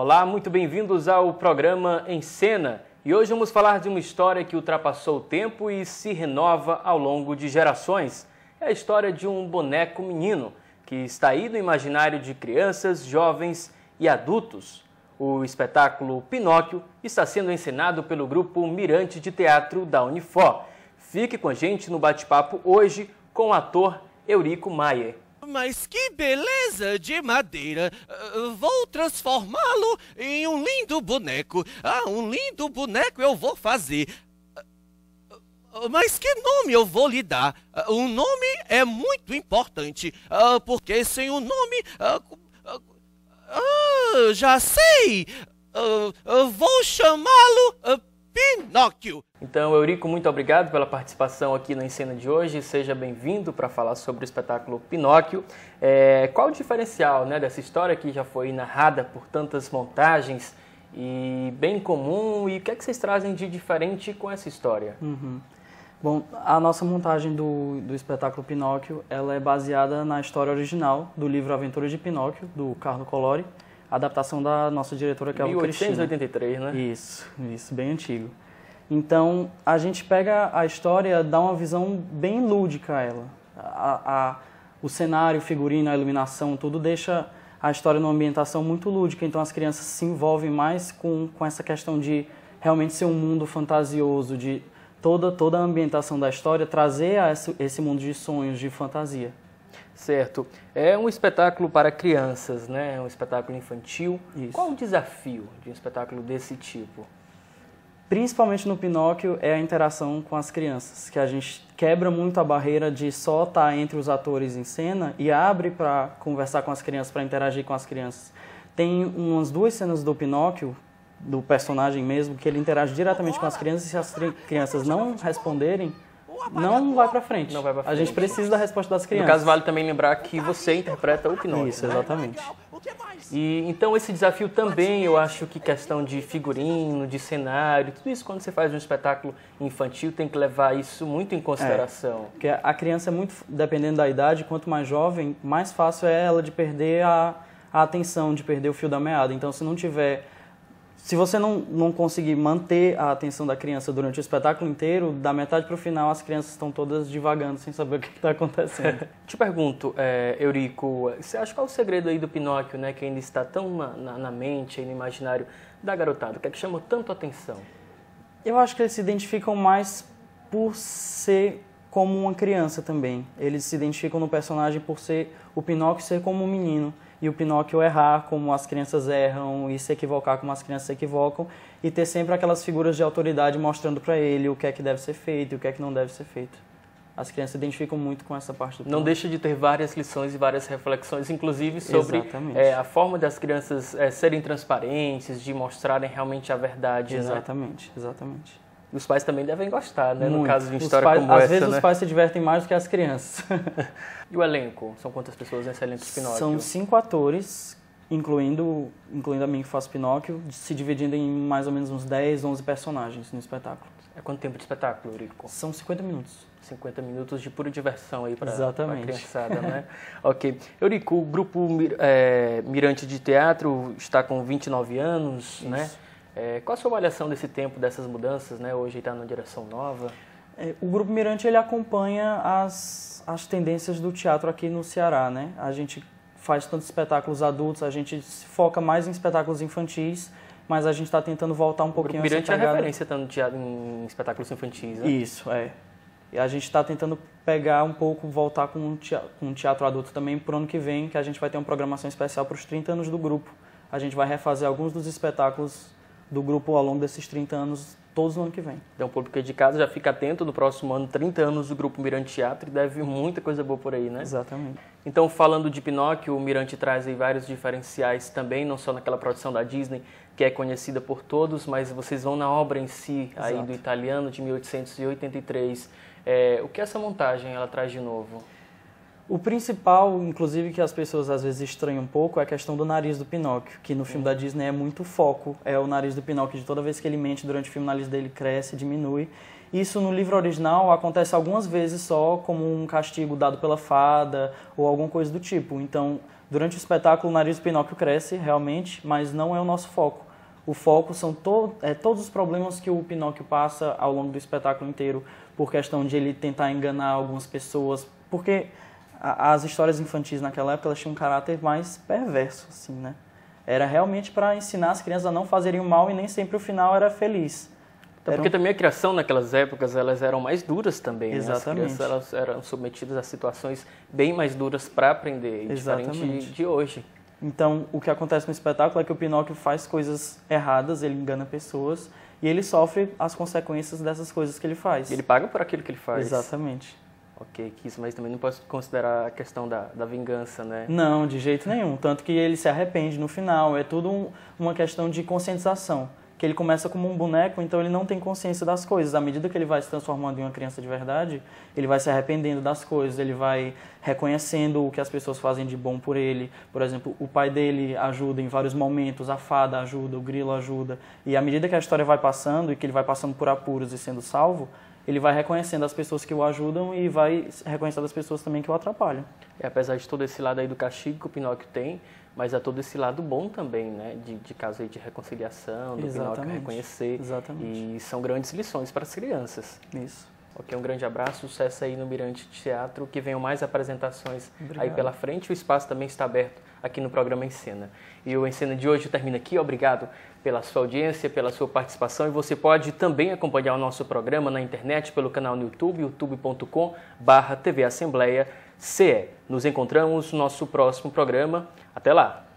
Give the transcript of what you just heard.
Olá, muito bem-vindos ao programa Em Cena. E hoje vamos falar de uma história que ultrapassou o tempo e se renova ao longo de gerações. É a história de um boneco menino que está aí no imaginário de crianças, jovens e adultos. O espetáculo Pinóquio está sendo encenado pelo grupo Mirante de Teatro da Unifor. Fique com a gente no bate-papo hoje com o ator Eurico Maier. Mas que beleza de madeira! Eh, vou transformá-lo em um lindo boneco. Ah, um lindo boneco eu vou fazer. Eh, eh, mas que nome eu vou lhe dar? O nome é muito importante, ah, porque sem o nome. Ah, ah, ah já sei! Vou chamá-lo Pinóquio. Então, Eurico, muito obrigado pela participação aqui na Encena de hoje. Seja bem-vindo para falar sobre o espetáculo Pinóquio. É, qual o diferencial né, dessa história que já foi narrada por tantas montagens e bem comum? E o que, é que vocês trazem de diferente com essa história? Uhum. Bom, a nossa montagem do, do espetáculo Pinóquio ela é baseada na história original do livro Aventuras de Pinóquio, do Carlo Collodi adaptação da nossa diretora, que é a 1883, né? Isso, isso, bem antigo. Então, a gente pega a história, dá uma visão bem lúdica a ela. A, a, o cenário, o figurino, a iluminação, tudo deixa a história numa ambientação muito lúdica. Então, as crianças se envolvem mais com, com essa questão de realmente ser um mundo fantasioso, de toda, toda a ambientação da história trazer a esse, esse mundo de sonhos, de fantasia. Certo. É um espetáculo para crianças, né? É um espetáculo infantil. Isso. Qual o desafio de um espetáculo desse tipo? Principalmente no Pinóquio é a interação com as crianças, que a gente quebra muito a barreira de só estar tá entre os atores em cena e abre para conversar com as crianças, para interagir com as crianças. Tem umas duas cenas do Pinóquio do personagem mesmo que ele interage diretamente com as crianças e se as crianças não responderem, não vai para frente. Não vai pra frente. A gente precisa da resposta das crianças. No caso, vale também lembrar que você interpreta o né? que não. Isso, exatamente. E então esse desafio também, eu acho que questão de figurino, de cenário, tudo isso quando você faz um espetáculo infantil tem que levar isso muito em consideração. É, porque a criança é muito, dependendo da idade, quanto mais jovem, mais fácil é ela de perder a, a atenção, de perder o fio da meada. Então se não tiver se você não, não conseguir manter a atenção da criança durante o espetáculo inteiro, da metade para o final as crianças estão todas divagando sem saber o que está acontecendo. Te pergunto, é, Eurico, você acha qual é o segredo aí do Pinóquio, né, que ainda está tão na, na, na mente, no imaginário da garotada? O que é que chama tanto atenção? Eu acho que eles se identificam mais por ser como uma criança também. Eles se identificam no personagem por ser o Pinóquio ser como um menino e o Pinóquio errar como as crianças erram e se equivocar como as crianças se equivocam e ter sempre aquelas figuras de autoridade mostrando para ele o que é que deve ser feito e o que é que não deve ser feito. As crianças se identificam muito com essa parte do Não deixa de ter várias lições e várias reflexões, inclusive sobre é, a forma das crianças é, serem transparentes, de mostrarem realmente a verdade. Exatamente, né? exatamente. Os pais também devem gostar, né? Muito. No caso de uma história pais, como às essa, Às vezes né? os pais se divertem mais do que as crianças. e o elenco? São quantas pessoas nesse elenco de Pinóquio? São cinco atores, incluindo, incluindo a mim que faço Pinóquio, se dividindo em mais ou menos uns 10, 11 personagens no espetáculo. É quanto tempo de espetáculo, Eurico? São 50 minutos. 50 minutos de pura diversão aí para a criançada, né? ok. Eurico, o grupo é, Mirante de Teatro está com 29 anos, né? Isso. né? É, qual a sua avaliação desse tempo, dessas mudanças, né? Hoje está na direção nova. É, o Grupo Mirante, ele acompanha as, as tendências do teatro aqui no Ceará, né? A gente faz tantos espetáculos adultos, a gente se foca mais em espetáculos infantis, mas a gente está tentando voltar um pouquinho... O Grupo Mirante é referência tanto tá, teatro, em espetáculos infantis, né? Isso, é. E a gente está tentando pegar um pouco, voltar com um teatro, com teatro adulto também para o ano que vem, que a gente vai ter uma programação especial para os 30 anos do grupo. A gente vai refazer alguns dos espetáculos do grupo ao longo desses 30 anos, todos no ano que vem. Então, o público de casa já fica atento no próximo ano, 30 anos do grupo Mirante Teatro e deve vir muita coisa boa por aí, né? Exatamente. Então, falando de Pinóquio, o Mirante traz aí vários diferenciais também, não só naquela produção da Disney, que é conhecida por todos, mas vocês vão na obra em si, Exato. aí do italiano de 1883. É, o que essa montagem ela traz de novo? O principal, inclusive, que as pessoas às vezes estranham um pouco é a questão do nariz do Pinóquio, que no filme da Disney é muito foco, é o nariz do Pinóquio, de toda vez que ele mente durante o filme, o nariz dele cresce, diminui. Isso no livro original acontece algumas vezes só, como um castigo dado pela fada ou alguma coisa do tipo. Então, durante o espetáculo, o nariz do Pinóquio cresce realmente, mas não é o nosso foco. O foco são to é, todos os problemas que o Pinóquio passa ao longo do espetáculo inteiro, por questão de ele tentar enganar algumas pessoas, porque as histórias infantis naquela época elas tinham um caráter mais perverso, assim, né? Era realmente para ensinar as crianças a não fazerem o mal e nem sempre o final era feliz. porque também a criação naquelas épocas elas eram mais duras também. Exatamente. Né? As crianças eram submetidas a situações bem mais duras para aprender, Exatamente. diferente de, de hoje. Então, o que acontece no espetáculo é que o Pinóquio faz coisas erradas, ele engana pessoas e ele sofre as consequências dessas coisas que ele faz. Ele paga por aquilo que ele faz. Exatamente. Ok, que isso, mas também não posso considerar a questão da, da vingança, né? Não, de jeito nenhum. Tanto que ele se arrepende no final. É tudo um, uma questão de conscientização que ele começa como um boneco, então ele não tem consciência das coisas. À medida que ele vai se transformando em uma criança de verdade, ele vai se arrependendo das coisas, ele vai reconhecendo o que as pessoas fazem de bom por ele. Por exemplo, o pai dele ajuda em vários momentos, a fada ajuda, o grilo ajuda. E à medida que a história vai passando e que ele vai passando por apuros e sendo salvo, ele vai reconhecendo as pessoas que o ajudam e vai reconhecendo as pessoas também que o atrapalham. E apesar de todo esse lado aí do castigo que o Pinóquio tem, mas há é todo esse lado bom também, né? De, de caso aí de reconciliação, do Exatamente. reconhecer. Exatamente. E são grandes lições para as crianças. Isso. Ok, um grande abraço, sucesso aí no Mirante Teatro, que venham mais apresentações Obrigado. aí pela frente. O espaço também está aberto aqui no programa Em Cena. E o Encena de hoje termina aqui. Obrigado pela sua audiência, pela sua participação. E você pode também acompanhar o nosso programa na internet pelo canal no YouTube, youtubecom TV Assembleia. CE. Nos encontramos no nosso próximo programa. Até lá!